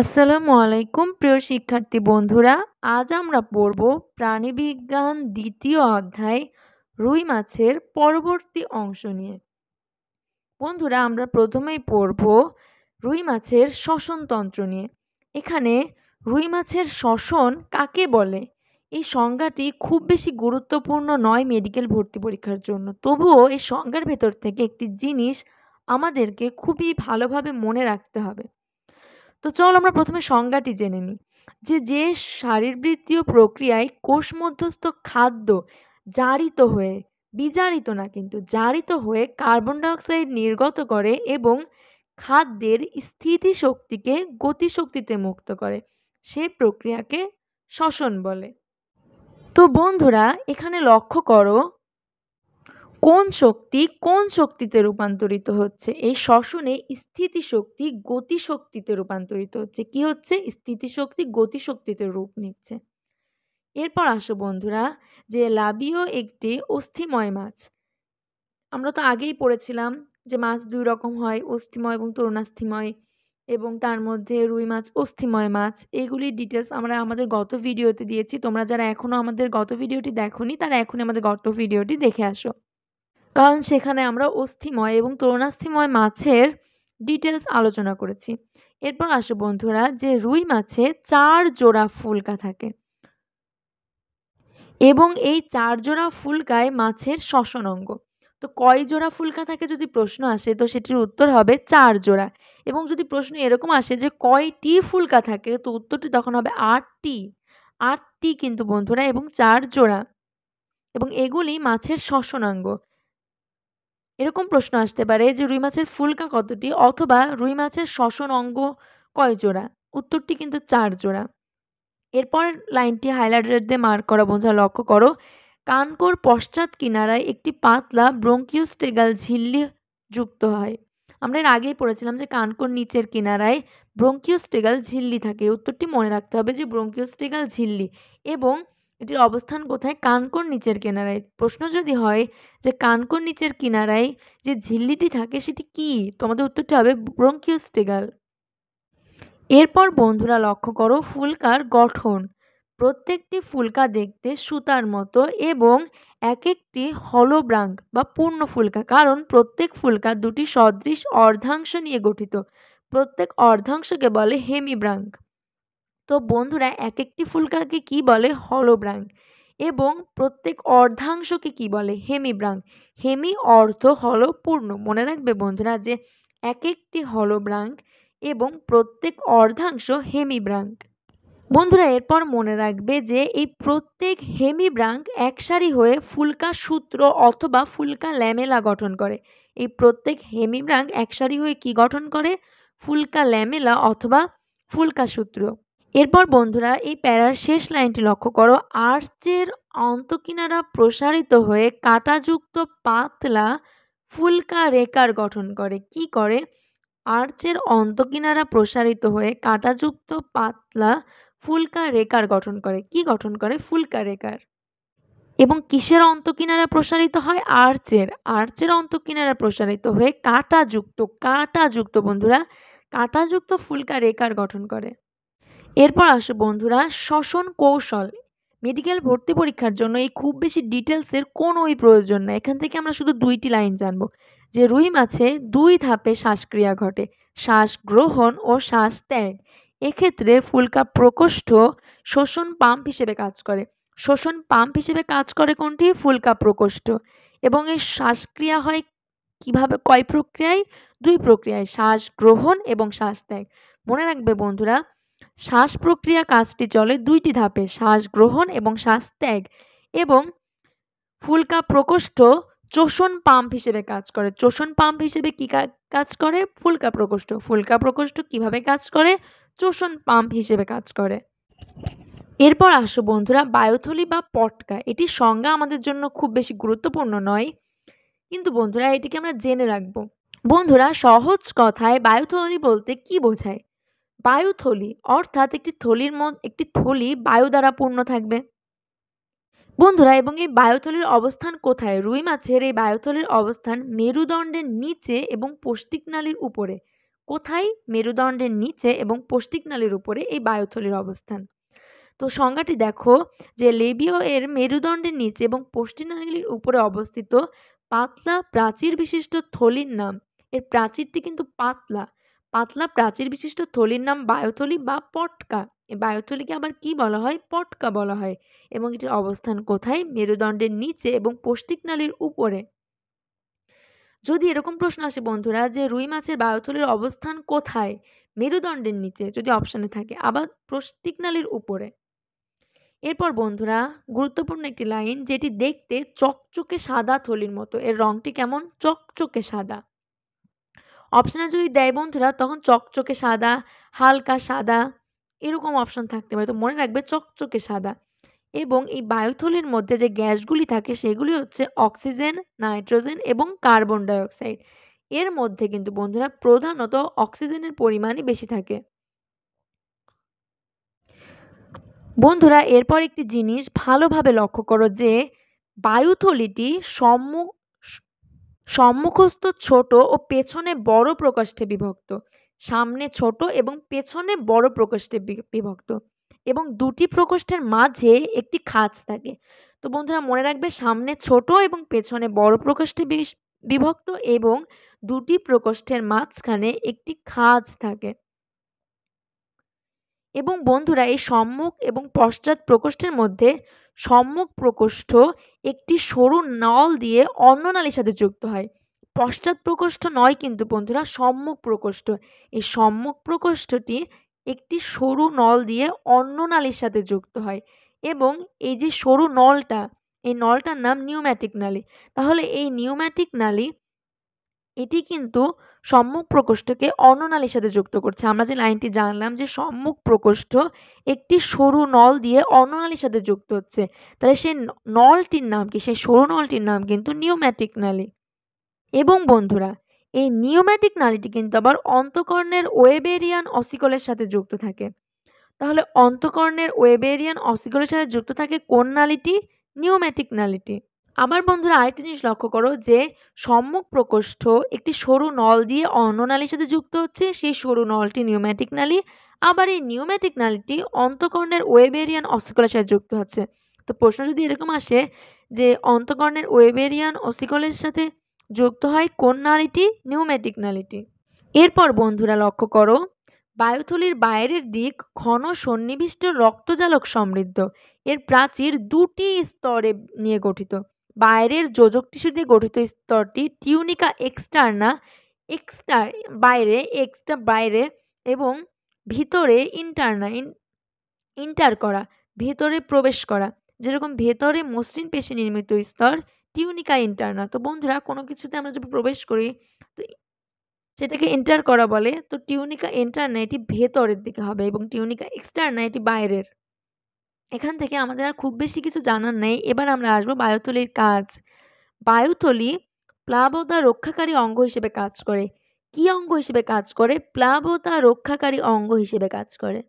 আসসালামু আলাইকুম প্রিয় শিক্ষার্থী বন্ধুরা আজ আমরা পড়ব প্রাণীবিজ্ঞান দ্বিতীয় অধ্যায় রুই মাছের পরবর্তী অংশ নিয়ে বন্ধুরা আমরা প্রথমেই পড়ব রুই মাছের শ্বসনতন্ত্র নিয়ে এখানে রুই মাছের শ্বসন কাকে বলে এই সংজ্ঞাটি খুব বেশি গুরুত্বপূর্ণ নয় মেডিকেল ভর্তি পরীক্ষার জন্য তবুও এই সংজ্ঞার ভেতর থেকে একটি জিনিস আমাদেরকে খুবই ভালোভাবে মনে রাখতে হবে তো চল আমরা প্রথমে সংজ্ঞাটি জেনে নিই যে যে শারীরবৃত্তীয় প্রক্রিয়ায় কোষ মধ্যস্থ খাদ্য জারিত হয়ে বিজারিত না কিন্তু জারিত হয়ে কার্বন ডাইঅক্সাইড নির্গত করে এবং খাদ্যের স্থিতি শক্তিকে গতিশক্তিতে মুক্ত করে সে প্রক্রিয়াকে শ্বসন বলে তো বন্ধুরা এখানে লক্ষ্য করো কোন শক্তি কোন শক্তিতে রূপান্তরিত হচ্ছে এই শ্বসনে স্থিতিশক্তি গতিশক্তিতে রূপান্তরিত হচ্ছে কি হচ্ছে স্থিতিশক্তি গতিশক্তিতে রূপ নিচ্ছে এরপর আসো বন্ধুরা যে লাবিও একটি অস্থিময় মাছ আমরা তো আগেই পড়েছিলাম যে মাছ দুই রকম হয় অস্থিময় এবং তরুণাস্থিময় এবং তার মধ্যে রুই মাছ অস্থিময় মাছ এগুলি ডিটেলস আমরা আমাদের গত ভিডিওতে দিয়েছি তোমরা যারা এখনও আমাদের গত ভিডিওটি দেখোনি তারা এখনই আমাদের গত ভিডিওটি দেখে আসো কারণ সেখানে আমরা অস্থিময় এবং তরুণাস্থিময় মাছের ডিটেলস আলোচনা করেছি এরপর আসো বন্ধুরা যে রুই মাছে চার জোড়া ফুলকা থাকে এবং এই চার জোড়া ফুলকায় মাছের শ্বসন অঙ্গ তো কয় জোড়া ফুলকা থাকে যদি প্রশ্ন আসে তো সেটির উত্তর হবে চার জোড়া এবং যদি প্রশ্ন এরকম আসে যে কয়টি ফুলকা থাকে তো উত্তরটি তখন হবে আটটি আটটি কিন্তু বন্ধুরা এবং চার জোড়া এবং এগুলি মাছের শ্বসনাঙ্গ এরকম প্রশ্ন আসতে পারে যে রুই মাছের ফুলকা কতটি অথবা রুই মাছের শ্বসন অঙ্গ কয় জোড়া উত্তরটি কিন্তু চার জোড়া এরপর লাইনটি হাইলাইটার দিয়ে মার্ক করা বন্ধুরা লক্ষ্য করো কানকোর পশ্চাৎ কিনারায় একটি পাতলা ব্রঙ্কিও স্টেগাল ঝিল্লি যুক্ত হয় আমরা এর আগেই পড়েছিলাম যে কানকোর নিচের কিনারায় ব্রঙ্কিও স্টেগাল ঝিল্লি থাকে উত্তরটি মনে রাখতে হবে যে ব্রঙ্কিও স্টেগাল ঝিল্লি এবং এটির অবস্থান কোথায় কানকোর নিচের কিনারায় প্রশ্ন যদি হয় যে কানকোর নিচের কিনারায় যে ঝিল্লিটি থাকে সেটি কি তোমাদের উত্তরটি হবে স্টেগাল এরপর বন্ধুরা লক্ষ্য করো ফুলকার গঠন প্রত্যেকটি ফুলকা দেখতে সুতার মতো এবং এক একটি হলোব্রাঙ্ক বা পূর্ণ ফুলকা কারণ প্রত্যেক ফুলকা দুটি সদৃশ অর্ধাংশ নিয়ে গঠিত প্রত্যেক অর্ধাংশকে বলে হেমিব্রাঙ্ক তো বন্ধুরা এক একটি ফুলকাকে কি বলে হলব্রাঙ্ক এবং প্রত্যেক অর্ধাংশকে কি বলে হেমিব্রাং হেমি অর্থ হল পূর্ণ মনে রাখবে বন্ধুরা যে এক একটি হলব্রাং এবং প্রত্যেক অর্ধাংশ হেমিব্রাং বন্ধুরা এরপর মনে রাখবে যে এই প্রত্যেক হেমিব্রাং একসারি হয়ে ফুলকা সূত্র অথবা ফুলকা ল্যামেলা গঠন করে এই প্রত্যেক হেমিব্রাং একসারি হয়ে কি গঠন করে ফুলকা ল্যামেলা অথবা ফুলকা সূত্র এরপর বন্ধুরা এই প্যারার শেষ লাইনটি লক্ষ্য করো আর্চের অন্তকিনারা প্রসারিত হয়ে কাঁটাযুক্ত পাতলা ফুলকা রেকার গঠন করে কি করে আর্চের অন্তকিনারা প্রসারিত হয়ে কাঁটাযুক্ত পাতলা ফুলকা রেকার গঠন করে কি গঠন করে ফুলকা রেকার এবং কিসের অন্তকিনারা প্রসারিত হয় আর্চের আর্চের অন্তকিনারা প্রসারিত হয়ে কাঁটাযুক্ত কাঁটাযুক্ত বন্ধুরা কাঁটাযুক্ত ফুলকা রেকার গঠন করে এরপর আসে বন্ধুরা শ্বসন কৌশল মেডিকেল ভর্তি পরীক্ষার জন্য এই খুব বেশি ডিটেলসের কোনোই প্রয়োজন নাই এখান থেকে আমরা শুধু দুইটি লাইন জানবো যে রুই মাছে দুই ধাপে শ্বাসক্রিয়া ঘটে শ্বাস গ্রহণ ও শ্বাস ত্যাগ এক্ষেত্রে ফুলকা প্রকোষ্ঠ শোষণ পাম্প হিসেবে কাজ করে শোষণ পাম্প হিসেবে কাজ করে কোনটি ফুলকা প্রকোষ্ঠ এবং এই শ্বাসক্রিয়া হয় কিভাবে কয় প্রক্রিয়ায় দুই প্রক্রিয়ায় শ্বাস গ্রহণ এবং শ্বাস ত্যাগ মনে রাখবে বন্ধুরা শ্বাস প্রক্রিয়া কাজটি চলে দুইটি ধাপে শ্বাস গ্রহণ এবং শ্বাস ত্যাগ এবং ফুলকা প্রকোষ্ঠ চোষণ পাম্প হিসেবে কাজ করে চোষণ পাম্প হিসেবে কী কাজ করে ফুলকা প্রকোষ্ঠ ফুলকা প্রকোষ্ঠ কিভাবে কাজ করে চোষণ পাম্প হিসেবে কাজ করে এরপর আসো বন্ধুরা বায়ুথলি বা পটকা এটি সংজ্ঞা আমাদের জন্য খুব বেশি গুরুত্বপূর্ণ নয় কিন্তু বন্ধুরা এটিকে আমরা জেনে রাখবো বন্ধুরা সহজ কথায় বায়ুথলি বলতে কি বোঝায় বায়ুথলি অর্থাৎ একটি থলির একটি থলি বায়ু দ্বারা পূর্ণ থাকবে বন্ধুরা এবং এই বায়ুথলির অবস্থান কোথায় রুই মাছের এই বায়ুথলির অবস্থান মেরুদণ্ডের নিচে এবং পৌষ্টিক নালীর উপরে কোথায় মেরুদণ্ডের নিচে এবং পৌষ্টিক নালীর উপরে এই বায়ুথলির অবস্থান তো সংজ্ঞাটি দেখো যে লেবিও এর মেরুদণ্ডের নিচে এবং পৌষ্টিক নালীর উপরে অবস্থিত পাতলা প্রাচীর বিশিষ্ট থলির নাম এর প্রাচীরটি কিন্তু পাতলা পাতলা প্রাচীর বিশিষ্ট থলির নাম বায়ুথলি বা পটকা এই বায়ুথলিকে আবার কি বলা হয় পটকা বলা হয় এবং এটির অবস্থান কোথায় মেরুদণ্ডের নিচে এবং পৌষ্টিক নালীর উপরে যদি এরকম প্রশ্ন আসে বন্ধুরা যে রুই মাছের বায়ুথলির অবস্থান কোথায় মেরুদণ্ডের নিচে যদি অপশানে থাকে আবার পৌষ্টিক নালীর উপরে এরপর বন্ধুরা গুরুত্বপূর্ণ একটি লাইন যেটি দেখতে চকচকে সাদা থলির মতো এর রঙটি কেমন চকচকে সাদা অপশানে যদি দেয় বন্ধুরা তখন চকচকে সাদা হালকা সাদা এরকম অপশন থাকতে পারে তো মনে রাখবে চকচকে সাদা এবং এই বায়ুথলির মধ্যে যে গ্যাসগুলি থাকে সেগুলি হচ্ছে অক্সিজেন নাইট্রোজেন এবং কার্বন ডাইঅক্সাইড এর মধ্যে কিন্তু বন্ধুরা প্রধানত অক্সিজেনের পরিমাণই বেশি থাকে বন্ধুরা এরপর একটি জিনিস ভালোভাবে লক্ষ্য করো যে বায়ুথলিটি সম্মুখ সম্মুখস্থ ছোট ও পেছনে বড় প্রকোষ্ঠে বিভক্ত সামনে ছোট এবং পেছনে বড় প্রকোষ্ঠে বিভক্ত এবং দুটি প্রকোষ্ঠের মাঝে একটি খাঁজ থাকে তো বন্ধুরা মনে রাখবে সামনে ছোট এবং পেছনে বড় প্রকোষ্ঠে বিভক্ত এবং দুটি প্রকোষ্ঠের মাঝখানে একটি খাঁজ থাকে এবং বন্ধুরা এই সম্মুখ এবং পশ্চাৎ প্রকোষ্ঠের মধ্যে সম্মুখ প্রকোষ্ঠ একটি সরু নল দিয়ে অন্য নালীর সাথে যুক্ত হয় পশ্চাৎ প্রকোষ্ঠ নয় কিন্তু বন্ধুরা সম্মুখ প্রকোষ্ঠ এই সম্মুখ প্রকোষ্ঠটি একটি সরু নল দিয়ে অন্য নালীর সাথে যুক্ত হয় এবং এই যে সরু নলটা এই নলটার নাম নিউম্যাটিক নালী তাহলে এই নিউম্যাটিক নালী এটি কিন্তু সম্মুখ প্রকোষ্ঠকে অন্ননালীর সাথে যুক্ত করছে আমরা যে লাইনটি জানলাম যে সম্মুখ প্রকোষ্ঠ একটি সরু নল দিয়ে অন্ননালীর সাথে যুক্ত হচ্ছে তাহলে সেই নলটির নাম কি সেই সরু নলটির নাম কিন্তু নিউম্যাটিক নালী এবং বন্ধুরা এই নিউম্যাটিক নালীটি কিন্তু আবার অন্তকর্ণের ওয়েবেরিয়ান অসিকলের সাথে যুক্ত থাকে তাহলে অন্তকর্ণের ওয়েবেরিয়ান অসিকলের সাথে যুক্ত থাকে কোন নালীটি নিউম্যাটিক নালীটি আমার বন্ধুরা আরেকটা জিনিস লক্ষ্য করো যে সম্মুখ প্রকোষ্ঠ একটি সরু নল দিয়ে অন্য নালীর সাথে যুক্ত হচ্ছে সেই সরু নলটি নিউম্যাটিক নালী আবার এই নিউম্যাটিক নালীটি অন্তকর্ণের ওয়েবেরিয়ান অস্থিকলের সাথে যুক্ত হচ্ছে তো প্রশ্ন যদি এরকম আসে যে অন্তকর্ণের ওয়েবেরিয়ান অস্থিকলের সাথে যুক্ত হয় কোন নালীটি নিউম্যাটিক নালীটি এরপর বন্ধুরা লক্ষ্য করো বায়ুথলির বাইরের দিক ঘন সন্নিবিষ্ট রক্তজালক সমৃদ্ধ এর প্রাচীর দুটি স্তরে নিয়ে গঠিত বাইরের যোজক টিস্যু দিয়ে গঠিত স্তরটি টিউনিকা এক্সটার্না এক্সটার বাইরে এক্সটা বাইরে এবং ভিতরে ইন্টারনা ইন্টার করা ভেতরে প্রবেশ করা যেরকম ভেতরে মসৃণ পেশি নির্মিত স্তর টিউনিকা ইন্টারনা তো বন্ধুরা কোনো কিছুতে আমরা যদি প্রবেশ করি তো সেটাকে এন্টার করা বলে তো টিউনিকা এন্টারনা এটি ভেতরের দিকে হবে এবং টিউনিকা এক্সটার্না এটি বাইরের এখান থেকে আমাদের আর খুব বেশি কিছু জানার নেই এবার আমরা আসবো বায়ুথলির কাজ বায়ুথলি প্লাবতা রক্ষাকারী অঙ্গ হিসেবে কাজ করে কি অঙ্গ হিসেবে কাজ করে প্লাবতা রক্ষাকারী অঙ্গ হিসেবে কাজ করে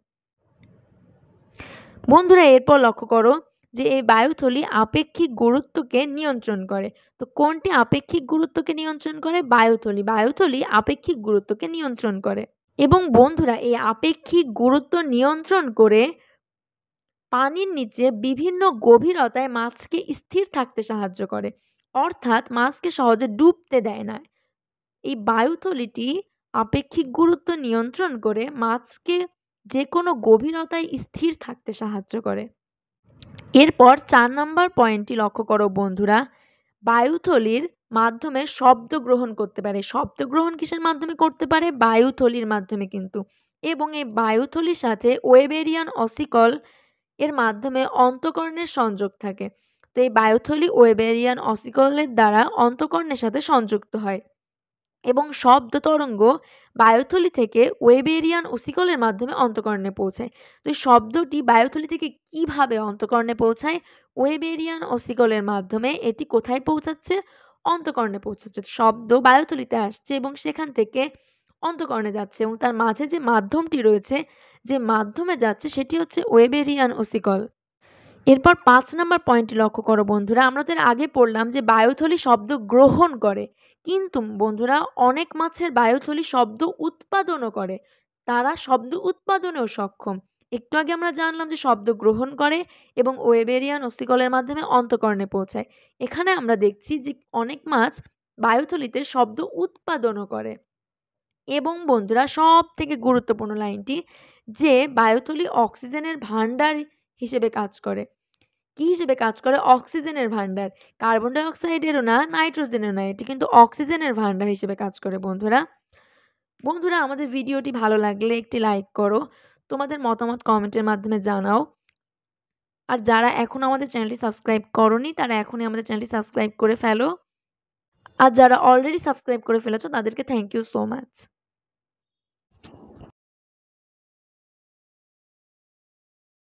বন্ধুরা এরপর লক্ষ্য করো যে এই বায়ুথলি আপেক্ষিক গুরুত্বকে নিয়ন্ত্রণ করে তো কোনটি আপেক্ষিক গুরুত্বকে নিয়ন্ত্রণ করে বায়ুথলি বায়ুথলি আপেক্ষিক গুরুত্বকে নিয়ন্ত্রণ করে এবং বন্ধুরা এই আপেক্ষিক গুরুত্ব নিয়ন্ত্রণ করে পানির নিচে বিভিন্ন গভীরতায় মাছকে স্থির থাকতে সাহায্য করে অর্থাৎ মাছকে সহজে ডুবতে দেয় না এই বায়ুথলিটি আপেক্ষিক গুরুত্ব নিয়ন্ত্রণ করে মাছকে যে কোনো গভীরতায় স্থির থাকতে সাহায্য করে এরপর চার নম্বর পয়েন্টটি লক্ষ্য করো বন্ধুরা বায়ুথলির মাধ্যমে শব্দ গ্রহণ করতে পারে শব্দ গ্রহণ কিসের মাধ্যমে করতে পারে বায়ুথলির মাধ্যমে কিন্তু এবং এই বায়ুথলির সাথে ওয়েবেরিয়ান অসিকল এর মাধ্যমে অন্তকর্ণের সংযোগ থাকে তো এই বায়োথলি ওয়েবেরিয়ান অসিকলের দ্বারা অন্তকর্ণের সাথে সংযুক্ত হয় এবং শব্দ তরঙ্গ বায়োথলি থেকে ওয়েবেরিয়ান ওসিকলের মাধ্যমে অন্তকর্ণে পৌঁছায় তো শব্দটি বায়োথলি থেকে কিভাবে অন্তকর্ণে পৌঁছায় ওয়েবেরিয়ান ওসিকলের মাধ্যমে এটি কোথায় পৌঁছাচ্ছে অন্তকর্ণে পৌঁছাচ্ছে শব্দ বায়োথলিতে আসছে এবং সেখান থেকে অন্তকর্ণে যাচ্ছে এবং তার মাঝে যে মাধ্যমটি রয়েছে যে মাধ্যমে যাচ্ছে সেটি হচ্ছে ওয়েবেরিয়ান ওসিকল এরপর পাঁচ নম্বর পয়েন্টটি লক্ষ্য করো বন্ধুরা আমাদের আগে পড়লাম যে বায়ুথলি শব্দ গ্রহণ করে কিন্তু বন্ধুরা অনেক মাছের বায়ুথলি শব্দ উৎপাদনও করে তারা শব্দ উৎপাদনেও সক্ষম একটু আগে আমরা জানলাম যে শব্দ গ্রহণ করে এবং ওয়েবেরিয়ান অস্থিকলের মাধ্যমে অন্তকর্ণে পৌঁছায় এখানে আমরা দেখছি যে অনেক মাছ বায়ুথলিতে শব্দ উৎপাদনও করে এবং বন্ধুরা সব থেকে গুরুত্বপূর্ণ লাইনটি যে বায়ুথলি অক্সিজেনের ভাণ্ডার হিসেবে কাজ করে কি হিসেবে কাজ করে অক্সিজেনের ভাণ্ডার কার্বন ডাইঅক্সাইডেরও না নাইট্রোজেনেরও না এটি কিন্তু অক্সিজেনের ভাণ্ডার হিসেবে কাজ করে বন্ধুরা বন্ধুরা আমাদের ভিডিওটি ভালো লাগলে একটি লাইক করো তোমাদের মতামত কমেন্টের মাধ্যমে জানাও আর যারা এখন আমাদের চ্যানেলটি সাবস্ক্রাইব করনি তারা এখনই আমাদের চ্যানেলটি সাবস্ক্রাইব করে ফেলো আর যারা অলরেডি সাবস্ক্রাইব করে ফেলেছো তাদেরকে থ্যাংক ইউ সো মাচ